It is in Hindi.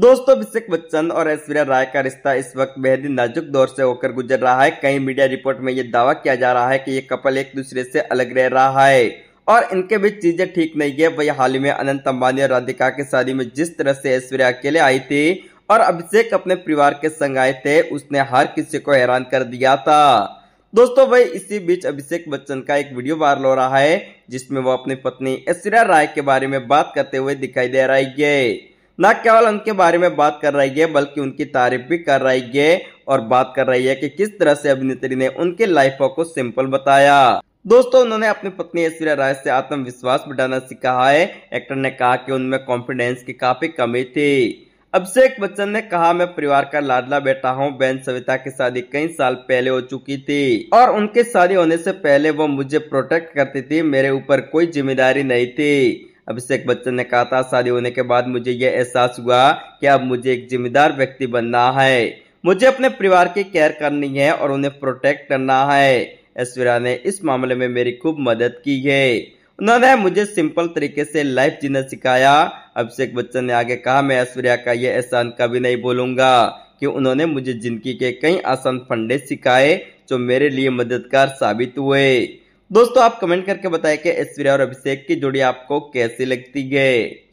दोस्तों अभिषेक बच्चन और ऐश्वर्या राय का रिश्ता इस वक्त बेहद ही नाजुक दौर से होकर गुजर रहा है कई मीडिया रिपोर्ट में ये दावा किया जा रहा है कि ये कपल एक दूसरे से अलग रह रहा है और इनके बीच चीजें ठीक नहीं है वही हाल ही में अनंत अंबानी और राधिका की शादी में जिस तरह से ऐश्वर्या अकेले आई थी और अभिषेक अपने परिवार के संग आए थे उसने हर किसी को हैरान कर दिया था दोस्तों वही इसी बीच अभिषेक बच्चन का एक वीडियो वायरल हो रहा है जिसमें वो अपनी पत्नी ऐश्वर्या राय के बारे में बात करते हुए दिखाई दे रही है न केवल उनके बारे में बात कर रही है बल्कि उनकी तारीफ भी कर रही है और बात कर रही है कि किस तरह से अभिनेत्री ने उनके लाइफ को सिंपल बताया दोस्तों उन्होंने अपनी पत्नी ऐश्वर्या राय से आत्मविश्वास बढ़ाना सीखा है एक्टर ने कहा कि उनमें कॉन्फिडेंस की काफी कमी थी अभिषेक बच्चन ने कहा मैं परिवार का लाडला बेटा हूं बहन सविता की शादी कई साल पहले हो चुकी थी और उनके शादी होने से पहले वो मुझे प्रोटेक्ट करती थी मेरे ऊपर कोई जिम्मेदारी नहीं थी अभिषेक बच्चन ने कहा था शादी होने के बाद मुझे यह एहसास हुआ कि अब मुझे एक जिम्मेदार व्यक्ति बनना है मुझे अपने परिवार की केयर करनी है और उन्हें प्रोटेक्ट करना है ऐश्वर्या ने इस मामले में मेरी खूब मदद की है उन्होंने मुझे सिंपल तरीके से लाइफ जीना सिखाया अभिषेक बच्चन ने आगे कहा मैं ऐश्वर्या का यह एहसान कभी नहीं भूलूंगा कि उन्होंने मुझे जिंदगी के कई आसान फंडे सिखाए जो मेरे लिए मददगार साबित हुए दोस्तों आप कमेंट करके बताएं कि ऐश्वर्या और अभिषेक की जोड़ी आपको कैसी लगती है